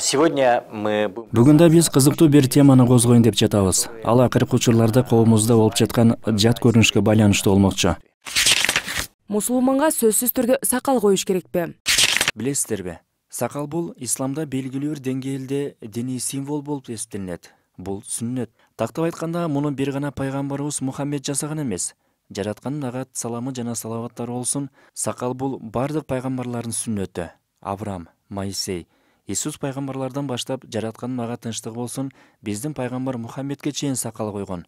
сегодня мы бүгүн да биз кызыктуу бир теманы козгоюн деп жатабыз ал акыркы учурларда коомубузда болуп жаткан жат көрүнүшкө байланыштуу болмокчу мусулманга сөзсүз түрдө сакал коюш керекпи билесиздерби сакал бул исламда белгилүү бир деңгээлде диний символ болуп эсептелинет бул сүннөт тактап айтканда муну бир гана пайгамбарыбыз мухаммед жасаган эмес жараткандын ага саламы жана салаваттары болсун сакал бул бардык пайгамбарлардын сүннөтү авраам моисей иисус пайгамбарлардан баштап жараткандын мага тынчтыгы болсун биздин пайгамбар мухаммедке чейин сакал койгон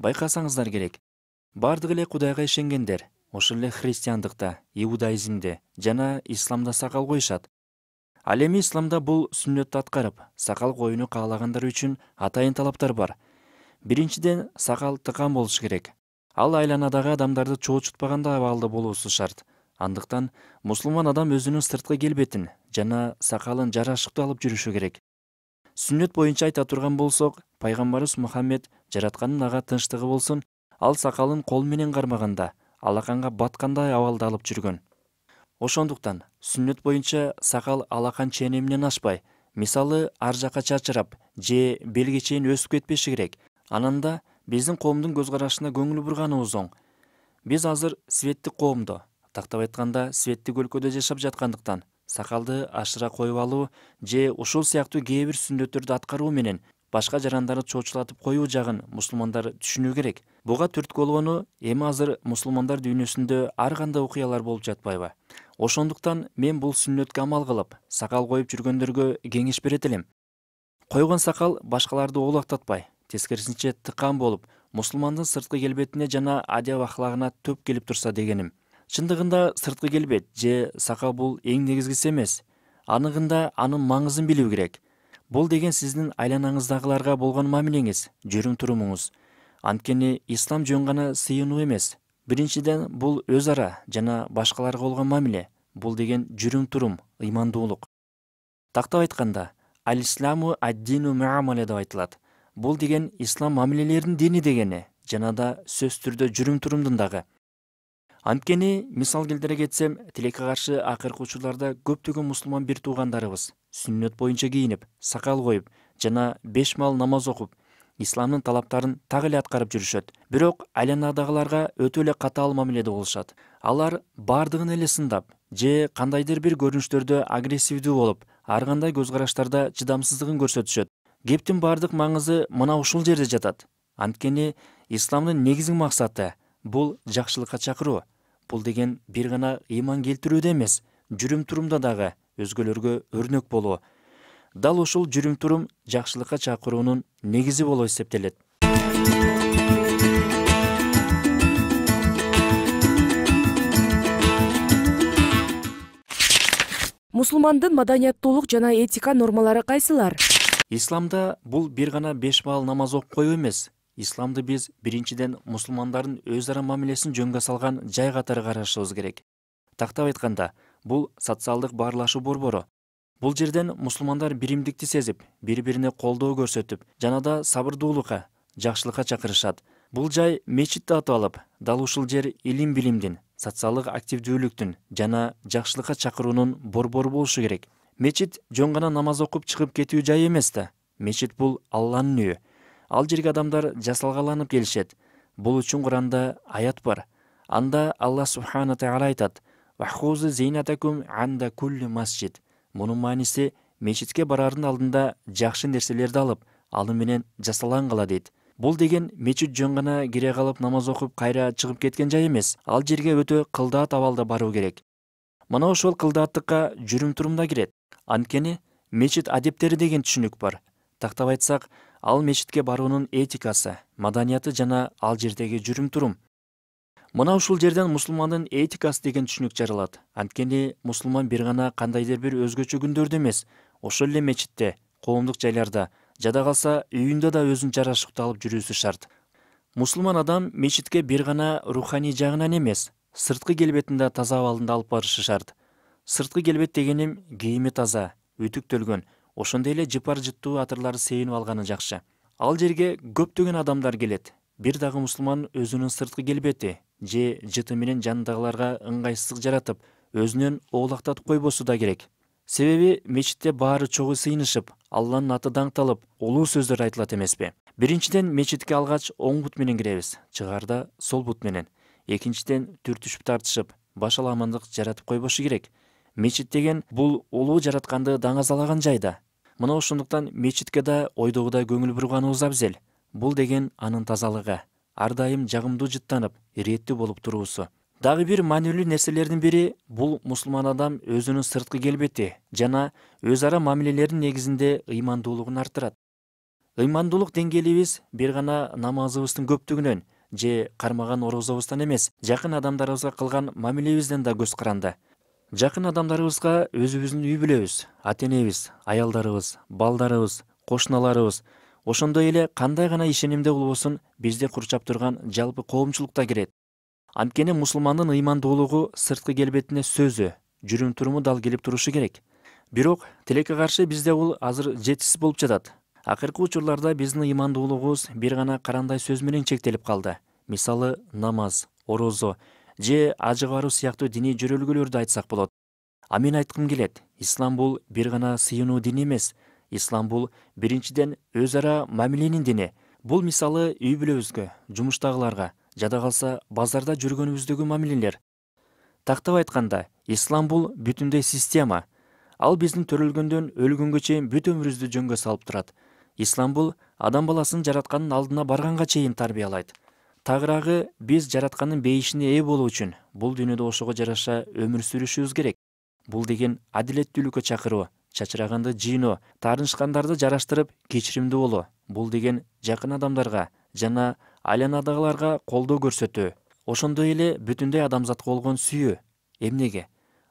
байкасаңыздар керек баардык эле кудайга ишенгендер ошол эле христиандыкта иудаизмде жана исламда сакал коюшат ал эми исламда бул сүннөттү аткарып сакал коюуну каалагандар үчүн атайын талаптар бар биринчиден сакал тыкан болуш керек ал айланадагы адамдарды чоочутпагандай абалда болуусу шарт андыктан мусулман адам өзүнүн сырткы келбетин жана сакалын жарашыктуу алып жүрүшү керек сүннөт боюнча айта турган болсок пайгамбарыбыз мухаммед жараткандын ага тынчтыгы болсун ал сакалын кол менен кармаганда алаканга баткандай абалда алып жүргөн ошондуктан сүннөт боюнча сакал алакан ченеминен ашпай мисалы ар жака чачырап же белге чейин өсүп кетпеши керек анан да биздин коомдун көз карашына көңүл бурганыбыз оң биз азыр светтик коомдо тактап айтканда светтик өлкөдө жашап жаткандыктан сакалды ашыра коюп алуу же ушул сыяктуу кээ бир сүннөттөрдү аткаруу менен башка жарандарды чоочулатып коюу жагын мусулмандар түшүнүү керек буга түрткү болгону эми азыр мусулмандар дүйнөсүндө ар кандай окуялар болуп жатпайбы ошондуктан мен бул сүннөткө амал кылып сакал коюп жүргөндөргө кеңеш берет элем койгон сакал башкаларды оолактатпай тескерисинче тыкан болуп мусулмандын сырткы келбетине жана адеп ахлагына төп келип турса дегеним шындығында сыртқы келбет же сақа бұл ең негізгісі емес анығында аның маңызын білу керек бұл деген сіздің айланаңыздағыларға болған мәмілеңіз жүрім тұрымыңыз Анткені ислам жөн ғана сыйыну емес біріншіден бұл өзара жана башкаларга болгон мамиле бұл деген жүрім турум ыймандуулук тактап айтқанда ал исламу аддину муамале деп айтылат бұл деген ислам мамилелеринин дини дегені жана да сөз түрдө жүрүм турумдун анткени мисал келтире кетсем тилекке каршы акыркы учурларда көптөгөн мусулман бир туугандарыбыз сүннөт боюнча кийинип сакал коюп жана беш маал намаз окуп исламдын талаптарын так эле аткарып жүрүшөт бирок айланадагыларга өтө эле катаал мамиледе болушат алар баардыгын эле сындап же кандайдыр бир көрүнүштөрдө агрессивдүү болуп ар кандай көз караштарда чыдамсыздыгын көрсөтүшөт кептин баардык маңызы мына ушул жерде жатат анткени исламдын негизги максаты бул жакшылыкка чакыруу бұл деген бір ғана иман келтіруде емес жүрім тұрымда дағы өзгөлөргө өрнөк болу дал ушул жүрүм турум жакшылыкка чакыруунун негизи болуп эсептелет мусулмандын маданияттуулук жана этика нормалары кайсылар исламда бул бир гана беш маал намаз окуп коюу эмес исламды биз биринчиден мусулмандардын өз ара мамилесин жөнгө салган жай катары карашыбыз керек тактап айтканда бул социалдык баарлашуу борбору бул жерден мусулмандар биримдикти сезип бири бирине колдоо көрсөтүп жана да сабырдуулукка жакшылыкка чакырышат бул жай мечит деп аталып дал ушул жер илим билимдин социалдык активдүүлүктүн жана жакшылыкка чакыруунун борбору болушу керек мечит жөн гана намаз окуп чыгып кетүү жай эмес да мечит бул алланын үйү ал жерге адамдар жасалғаланып келишет бул үчүн куранда аят бар анда алла субхана тағала айтат вахузы зейнатакум анда кулли масжид мунун мааниси мечитке бараардын алдында жакшы нерселерди алып аны менен қала дейт бул деген мечит жөн гана кире калып намаз окуп кайра чыгып кеткен жай эмес ал жерге өтө қылдат абалда баруу керек мына ошол кылдааттыкка жүрүм тұрымда да кирет анткени мечит адептери деген түшүнүк бар тактап айтсак ал мечитке баруунун этикасы маданияты жана ал жердеги жүрүм турум мына ушул жерден мусулмандын этикасы деген түшүнүк жаралат анткени мусулман бир гана кандайдыр бир өзгөчө күндөрдө эмес ошол эле мечитте коомдук жайларда жада калса үйүндө да өзүнчө алып жүрүүсү шарт мусулман адам мечитке бир гана руханий жагынан эмес сырткы келбетин да таза абалында алып барышы шарт сырткы келбет дегеним кийими таза үтүктөлгөн ошондой эле жыпар жыттуу атырлар себинип алганы жакшы ал жерге көптөгөн адамдар келет бир дагы мусулман өзүнүн сырткы келбети же жыты менен жанындагыларга ыңгайсыздык жаратып өзүнөн оолактатып койбосу да керек себеби мечитте баары чогуу сыйынышып алланын аты даңкталып улуу сөздөр айтылат эмеспи биринчиден мечитке алгач оң бут менен киребиз чыгаарда сол бут менен экинчиден түртүшүп тартышып баш аламандык жаратып койбошу керек мечит деген бул улуу жаратканды даңазалаган жай да мына ошондуктан мечитке да ойдогудай көңүл бурганыбыз абзел бул деген анын тазалыгы ар дайым жагымдуу жыттанып ирээттүү болуп туруусу дагы бир маанилүү нерселердин бири бул мусулман адам өзүнүн сырткы келбети жана өз ара мамилелеринин негизинде ыймандуулугун арттырат ыймандуулук деңгээлибиз бир гана намазыбыздын көптүгүнөн же кармаган орозобуздан эмес жакын адамдарыбызга кылган мамилебизден да көз каранды жакын адамдарыбызга өзүбүздүн үй бүлөбүз ата энебиз аялдарыбыз балдарыбыз кошуналарыбыз ошондой эле кандай гана ишенимде болбосун бизди курчап турган жалпы коомчулук да кирет анткени мусулмандын ыймандуулугу сырткы келбетине сөзү жүрүм туруму дал келип турушу керек бирок тилекке каршы бизде бул азыр жетишсиз болуп жатат акыркы учурларда биздин ыймандуулугубуз бир гана карандай сөз менен чектелип калды мисалы намаз орозо же ажы баруу сыяктуу диний жөрөлгөлөрдү айтсак болот а мен айткым келет ислам бул бир гана сыйынуу дини эмес ислам бул биринчиден өз ара мамиленин дини бул мисалы үй бүлөбүзгө жумуштагыларга жада калса базарда жүргөнүбүздөгү мамилелер тактап айтканда ислам бул бүтүндөй система ал биздин төрөлгөндөн өлгөнгө чейин бүт өмүрүбүздү жөнгө салып турат ислам бул адам баласын жараткандын алдына барганга чейин тарбиялайт тагыраагы биз жараткандын бейишине ээ болуу үчүн бул дүйнөдө ошого жараша өмүр сүрүшүбүз керек бул деген адилеттүүлүккө чакыруу чачыраганды жыйноо таарынышкандарды жараштырып кечиримдүү болуу бул деген жакын адамдарга жана айланадагыларга колдоо көрсөтүү ошондой эле бүтүндөй адамзатка болгон сүйүү эмнеге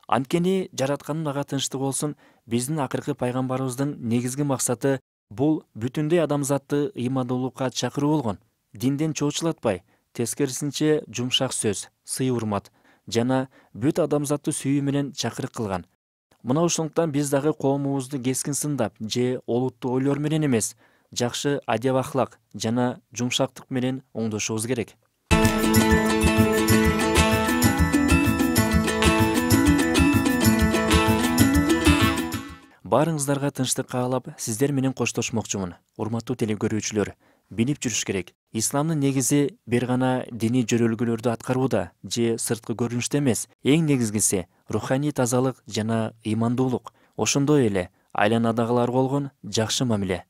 анткени жараткандын ага тынчтыгы болсун биздин акыркы пайгамбарыбыздын негизги максаты бул бүтүндөй адамзатты ыймандуулукка чакыруу болгон динден чоочулатпай тескерисинче жумшак сөз сый урмат жана бүт адамзатты сүйүү менен чакырык кылган мына ошондуктан биз дагы коомубузду сындап же олуттуу ойлор менен эмес жакшы адеп ахлак жана жумшактык менен оңдошубуз керек баарыңыздарга тынчтык каалап сиздер менен коштошмокчумун урматтуу телекөрүүчүлөр билип жүрүш керек исламдын негизи бир гана диний жөрөлгөлөрдү аткарууда же сырткы көрүнүштө эмес эң негизгиси руханий тазалык жана ыймандуулук ошондой эле айланадагыларга болгон жакшы мамиле